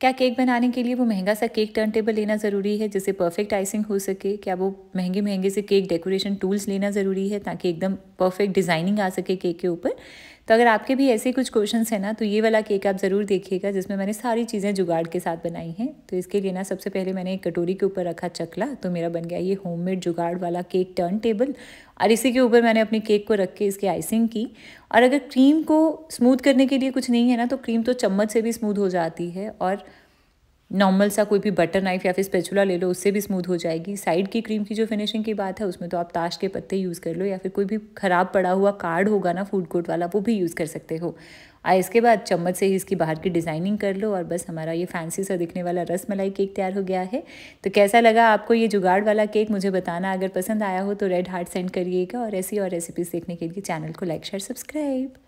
क्या केक बनाने के लिए वो महंगा सा केक टर्न टेबल लेना ज़रूरी है जिससे परफेक्ट आइसिंग हो सके क्या वो महंगे महंगे से केक डेकोरेशन टूल्स लेना ज़रूरी है ताकि एकदम परफेक्ट डिज़ाइनिंग आ सके केक के ऊपर तो अगर आपके भी ऐसे कुछ क्वेश्चन हैं ना तो ये वाला केक आप ज़रूर देखिएगा जिसमें मैंने सारी चीज़ें जुगाड़ के साथ बनाई हैं तो इसके लिए ना सबसे पहले मैंने एक कटोरी के ऊपर रखा चकला तो मेरा बन गया ये होममेड जुगाड़ वाला केक टर्न टेबल और इसी के ऊपर मैंने अपने केक को रख के इसकी आइसिंग की और अगर क्रीम को स्मूथ करने के लिए कुछ नहीं है ना तो क्रीम तो चम्मच से भी स्मूथ हो जाती है और नॉर्मल सा कोई भी बटर नाइफ या फिर स्पेचुला ले लो उससे भी स्मूथ हो जाएगी साइड की क्रीम की जो फिनिशिंग की बात है उसमें तो आप ताश के पत्ते यूज़ कर लो या फिर कोई भी ख़राब पड़ा हुआ कार्ड होगा ना फूड कोर्ट वाला वो भी यूज़ कर सकते हो आ इसके बाद चम्मच से ही इसकी बाहर की डिज़ाइनिंग कर लो और बस हमारा ये फैंसी सा दिखने वाला रस मलाई केक तैयार हो गया है तो कैसा लगा आपको ये जुगाड़ वाला केक मुझे बताना अगर पसंद आया हो तो रेड हार्ट सेंड करिएगा और ऐसी और रेसिपीज़ देखने के लिए चैनल को लाइक शेयर सब्सक्राइब